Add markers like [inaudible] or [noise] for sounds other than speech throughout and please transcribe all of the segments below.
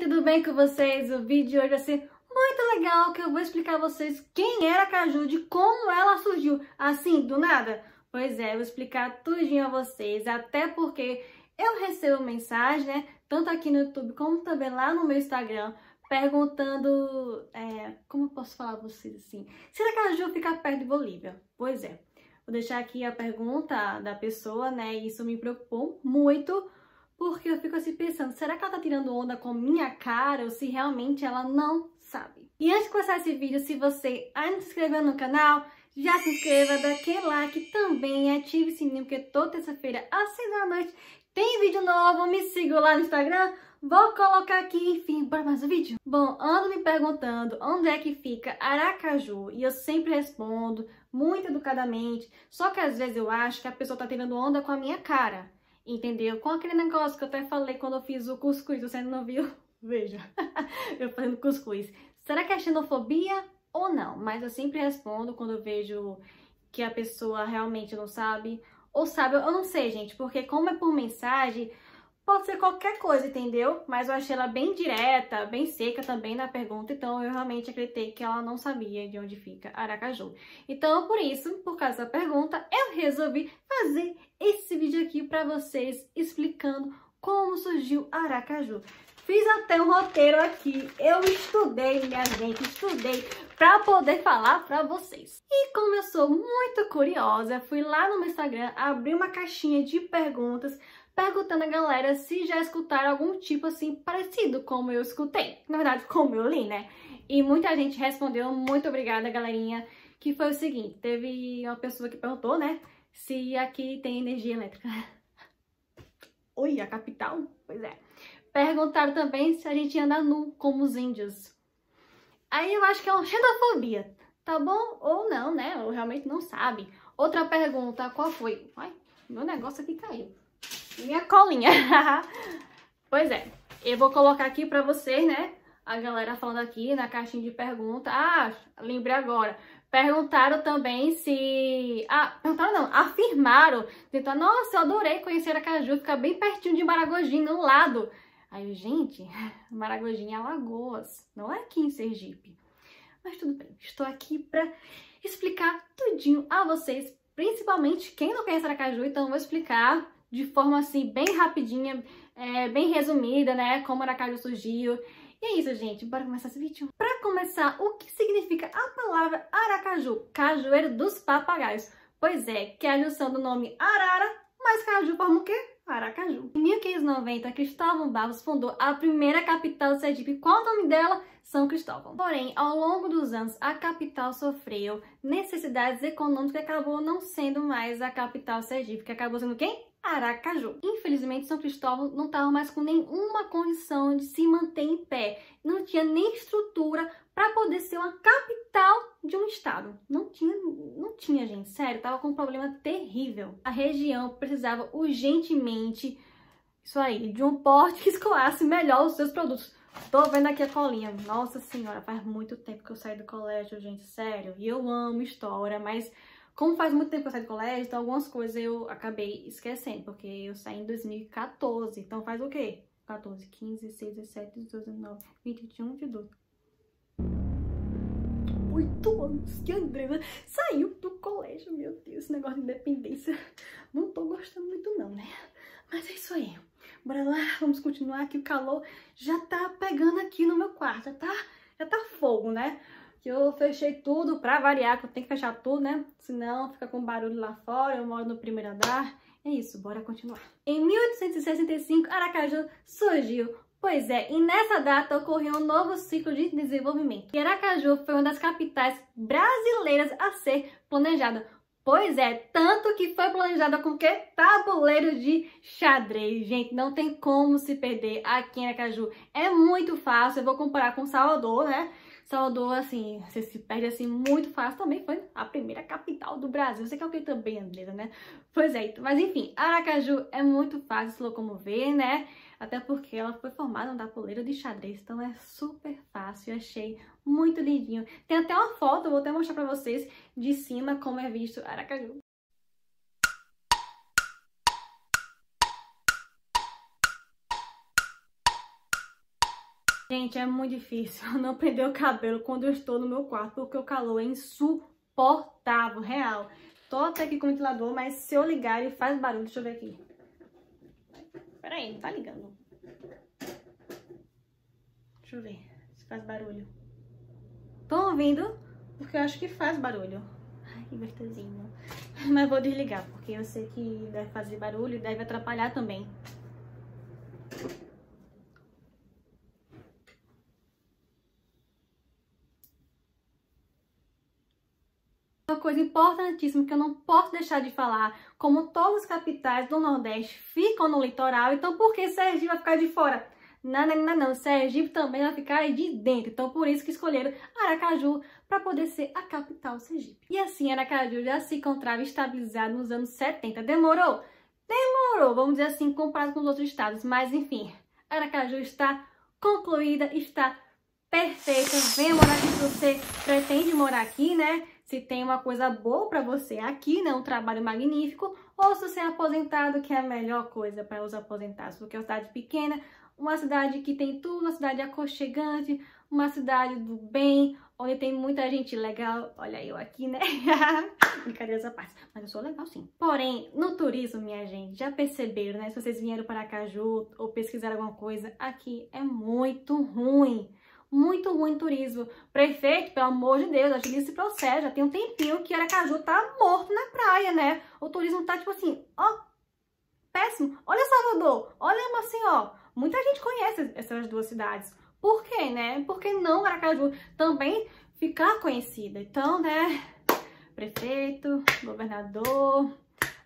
tudo bem com vocês? O vídeo de hoje vai ser muito legal que eu vou explicar a vocês quem era a Caju e como ela surgiu, assim, do nada. Pois é, eu vou explicar tudinho a vocês, até porque eu recebo mensagem, né, tanto aqui no YouTube como também lá no meu Instagram, perguntando, é, como eu posso falar a vocês assim, se a Caju fica perto de Bolívia? Pois é, vou deixar aqui a pergunta da pessoa, né, isso me preocupou muito, porque eu fico assim pensando, será que ela tá tirando onda com minha cara ou se realmente ela não sabe? E antes de começar esse vídeo, se você ainda não se inscreveu no canal, já se inscreva, daquele like também, ative o sininho, porque toda terça-feira às seis da noite tem vídeo novo, me sigam lá no Instagram, vou colocar aqui, enfim, bora mais um vídeo? Bom, ando me perguntando onde é que fica Aracaju, e eu sempre respondo, muito educadamente, só que às vezes eu acho que a pessoa tá tirando onda com a minha cara entendeu? Com aquele negócio que eu até falei quando eu fiz o cuscuz, você não viu? [laughs] Veja, eu fazendo cuscuz. Será que é xenofobia ou não? Mas eu sempre respondo quando eu vejo que a pessoa realmente não sabe. Ou sabe, eu não sei, gente, porque como é por mensagem, pode ser qualquer coisa, entendeu? Mas eu achei ela bem direta, bem seca também na pergunta, então eu realmente acreditei que ela não sabia de onde fica Aracaju. Então, por isso, por causa da pergunta, eu resolvi trazer esse vídeo aqui para vocês explicando como surgiu Aracaju. Fiz até um roteiro aqui, eu estudei, minha gente, estudei para poder falar para vocês. E como eu sou muito curiosa, fui lá no meu Instagram, abri uma caixinha de perguntas perguntando a galera se já escutaram algum tipo assim parecido como eu escutei. Na verdade, como eu li, né? E muita gente respondeu, muito obrigada, galerinha. Que foi o seguinte, teve uma pessoa que perguntou, né? se aqui tem energia elétrica. [laughs] Oi, a capital? Pois é. Perguntaram também se a gente anda nu, como os índios. Aí eu acho que é uma xenofobia, tá bom? Ou não, né? Ou realmente não sabe. Outra pergunta, qual foi? Ai, meu negócio aqui caiu. Minha colinha. [laughs] pois é, eu vou colocar aqui pra vocês, né? A galera falando aqui na caixinha de pergunta. Ah, lembrei agora. Perguntaram também se perguntaram não, afirmaram. Então, nossa, eu adorei conhecer Aracaju, fica bem pertinho de Maragogi, no lado. Aí, gente, [laughs] Maragogi é Alagoas, não é aqui em Sergipe. Mas tudo bem, estou aqui para explicar tudinho a vocês, principalmente quem não conhece Aracaju, então vou explicar de forma assim, bem rapidinha, é, bem resumida, né, como Aracaju surgiu. E é isso, gente, bora começar esse vídeo para começar, o que significa a palavra Aracaju, cajueiro dos papagaios? Pois é, que é a junção do nome Arara mais Caju para o quê? Aracaju. Em 1590, Cristóvão Barros fundou a primeira capital do Sergipe. Qual o nome dela? São Cristóvão. Porém, ao longo dos anos, a capital sofreu necessidades econômicas e acabou não sendo mais a capital Sergipe, que acabou sendo quem? Aracaju. Infelizmente, São Cristóvão não estava mais com nenhuma condição de se manter em pé, não tinha nem estrutura para poder ser uma capital de um estado. Não tinha, não tinha, gente, sério, tava com um problema terrível. A região precisava urgentemente isso aí, de um porte que escoasse melhor os seus produtos. Tô vendo aqui a colinha. Nossa senhora, faz muito tempo que eu saí do colégio, gente, sério. E eu amo história, mas como faz muito tempo que eu saí do colégio, então algumas coisas eu acabei esquecendo, porque eu saí em 2014, então faz o quê? 14, 15, 16, 17, 18, 19, 20, 21, 22. Oito anos que a Andrea saiu do colégio, meu Deus, esse negócio de independência. Não tô gostando muito não, né? Mas é isso aí. Bora lá, vamos continuar que o calor já tá pegando aqui no meu quarto, já tá, já tá fogo, né? que eu fechei tudo pra variar, que eu tenho que fechar tudo, né? Senão fica com barulho lá fora, eu moro no primeiro andar. É isso, bora continuar. Em 1865, Aracaju surgiu. Pois é, e nessa data ocorreu um novo ciclo de desenvolvimento. E Aracaju foi uma das capitais brasileiras a ser planejada. Pois é, tanto que foi planejada com quê? Tabuleiro de xadrez. Gente, não tem como se perder aqui em Aracaju. É muito fácil, eu vou comparar com Salvador, né? Salvador, assim, você se perde assim muito fácil também, foi a primeira capital do Brasil. Você quer também, Andresa, né? Pois é, mas enfim, Aracaju é muito fácil se locomover, né? Até porque ela foi formada um poleira de xadrez, então é super fácil, achei muito lindinho. Tem até uma foto, vou até mostrar pra vocês, de cima como é visto Aracaju. Gente, é muito difícil [laughs] não prender o cabelo quando eu estou no meu quarto, porque o calor é insuportável, real. Tô até aqui com o ventilador, mas se eu ligar ele faz barulho. Deixa eu ver aqui. Peraí, não tá ligando. Deixa eu ver se faz barulho. Tô ouvindo? Porque eu acho que faz barulho. Ai, gostosinho. Mas vou desligar, porque eu sei que deve fazer barulho e deve atrapalhar também. coisa importantíssima que eu não posso deixar de falar, como todas as capitais do Nordeste ficam no litoral, então por que Sergipe vai ficar de fora? Não, não, não, não, Sergipe também vai ficar de dentro, então por isso que escolheram Aracaju para poder ser a capital Sergipe. E assim Aracaju já se encontrava estabilizado nos anos 70, demorou? Demorou, vamos dizer assim, comparado com os outros estados, mas enfim, Aracaju está concluída, está perfeita, Vem morar aqui se você pretende morar aqui, né? se tem uma coisa boa para você aqui, né, um trabalho magnífico, ou se você é aposentado, que é a melhor coisa para os aposentados, porque é uma cidade pequena, uma cidade que tem tudo, uma cidade aconchegante, uma cidade do bem, onde tem muita gente legal. Olha eu aqui, né? [laughs] Brincadeira essa parte. Mas eu sou legal sim. Porém, no turismo, minha gente, já perceberam, né? Se vocês vieram para Caju ou pesquisaram alguma coisa, aqui é muito ruim muito ruim turismo. Prefeito, pelo amor de Deus, acho que isso procede. Já tem um tempinho que Aracaju tá morto na praia, né? O turismo tá tipo assim, ó, péssimo. Olha Salvador, olha assim ó Muita gente conhece essas duas cidades. Por quê, né? Por que não Aracaju também ficar conhecida? Então, né, prefeito, governador,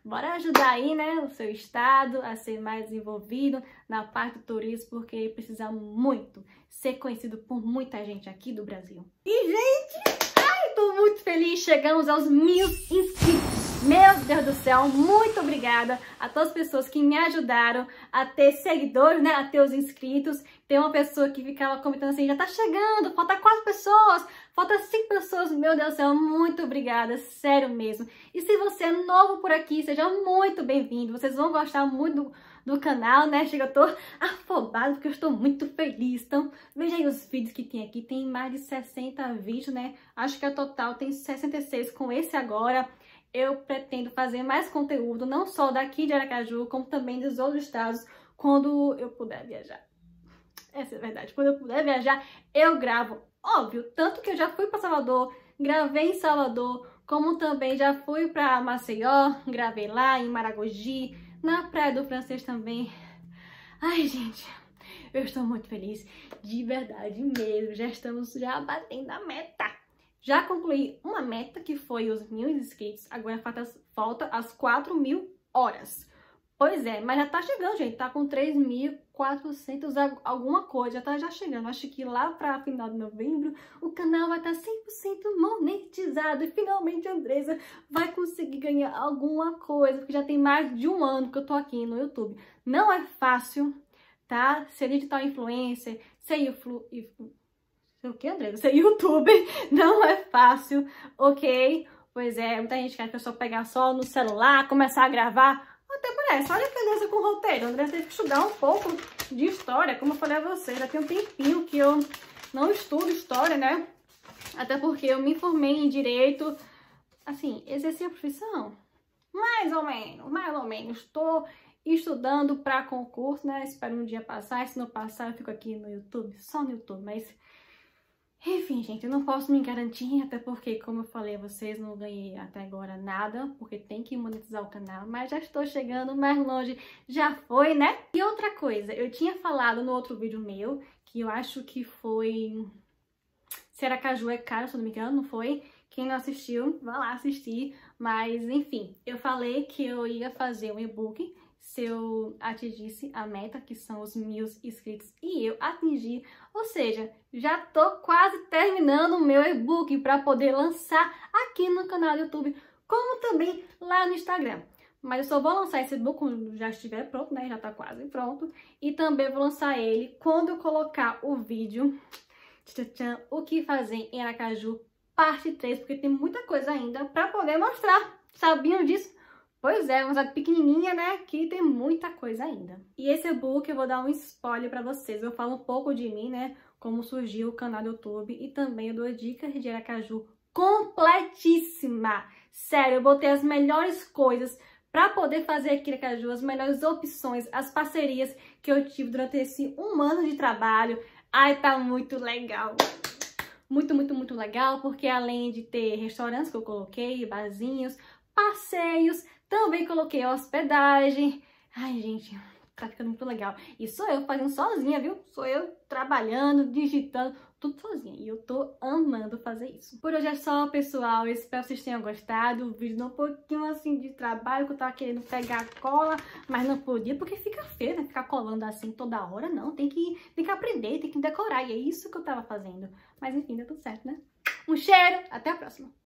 Bora ajudar aí, né, o seu estado a ser mais envolvido na parte do turismo, porque precisa muito ser conhecido por muita gente aqui do Brasil. E, gente, ai, tô muito feliz, chegamos aos mil inscritos. Meu Deus do céu, muito obrigada a todas as pessoas que me ajudaram a ter seguidores, né, a ter os inscritos. Tem uma pessoa que ficava comentando assim, já tá chegando, falta quatro pessoas, Falta 5 pessoas, meu Deus do céu, muito obrigada, sério mesmo. E se você é novo por aqui, seja muito bem-vindo. Vocês vão gostar muito do, do canal, né? Chega, eu tô afobada porque eu estou muito feliz. Então, veja aí os vídeos que tem aqui. Tem mais de 60 vídeos, né? Acho que a é total tem 66 com esse agora. Eu pretendo fazer mais conteúdo, não só daqui de Aracaju, como também dos outros estados, quando eu puder viajar. Essa é a verdade. Quando eu puder viajar, eu gravo Óbvio, tanto que eu já fui para Salvador, gravei em Salvador, como também já fui para Maceió, gravei lá em Maragogi, na Praia do Francês também. Ai, gente, eu estou muito feliz, de verdade mesmo. Já estamos já batendo a meta. Já concluí uma meta que foi os mil inscritos, agora falta, falta as 4 mil horas. Pois é, mas já tá chegando, gente. Tá com 3.400 alguma coisa. Já tá já chegando. Acho que lá pra final de novembro o canal vai estar tá 100% monetizado. E finalmente a Andresa vai conseguir ganhar alguma coisa. Porque já tem mais de um ano que eu tô aqui no YouTube. Não é fácil, tá? Ser digital influencer, ser influ... influ... Sei o que, Andresa? Ser YouTube [laughs] não é fácil, ok? Pois é, muita gente quer que eu só pegar só no celular, começar a gravar é, Andressa, olha a diferença com roteiro. A Andressa teve que estudar um pouco de história, como eu falei a você. Já tem um tempinho que eu não estudo história, né? Até porque eu me formei em direito, assim, exerci a profissão. Mais ou menos, mais ou menos. Estou estudando para concurso, né? Espero um dia passar. Se não passar, eu fico aqui no YouTube, só no YouTube. Mas enfim, gente, eu não posso me garantir, até porque, como eu falei a vocês, não ganhei até agora nada, porque tem que monetizar o canal, mas já estou chegando mais longe, já foi, né? E outra coisa, eu tinha falado no outro vídeo meu, que eu acho que foi... caju é caro, se não me engano, não foi? Quem não assistiu, vá lá assistir, mas enfim, eu falei que eu ia fazer um e-book se eu atingisse a meta, que são os mil inscritos, e eu atingi. Ou seja, já tô quase terminando o meu e-book para poder lançar aqui no canal do YouTube, como também lá no Instagram. Mas eu só vou lançar esse e-book quando já estiver pronto, né? Já tá quase pronto. E também vou lançar ele quando eu colocar o vídeo tchan, tchan, O que fazer em Aracaju, parte 3, porque tem muita coisa ainda para poder mostrar. Sabiam disso? Pois é, uma pequenininha, né? Que tem muita coisa ainda. E esse book eu vou dar um spoiler para vocês. Eu falo um pouco de mim, né? Como surgiu o canal do YouTube e também eu dou dicas de Aracaju completíssima. Sério, eu botei as melhores coisas para poder fazer aqui em Aracaju, as melhores opções, as parcerias que eu tive durante esse um ano de trabalho. Ai, tá muito legal! Muito, muito, muito legal, porque além de ter restaurantes que eu coloquei, barzinhos, passeios, também coloquei a hospedagem. Ai, gente, tá ficando muito legal. E sou eu fazendo sozinha, viu? Sou eu trabalhando, digitando, tudo sozinha. E eu tô amando fazer isso. Por hoje é só, pessoal. Espero que vocês tenham gostado. O vídeo deu um pouquinho, assim, de trabalho, que eu tava querendo pegar cola, mas não podia, porque fica feio, né? Ficar colando assim toda hora, não. Tem que, tem que aprender, tem que decorar. E é isso que eu tava fazendo. Mas, enfim, deu tudo certo, né? Um cheiro! Até a próxima!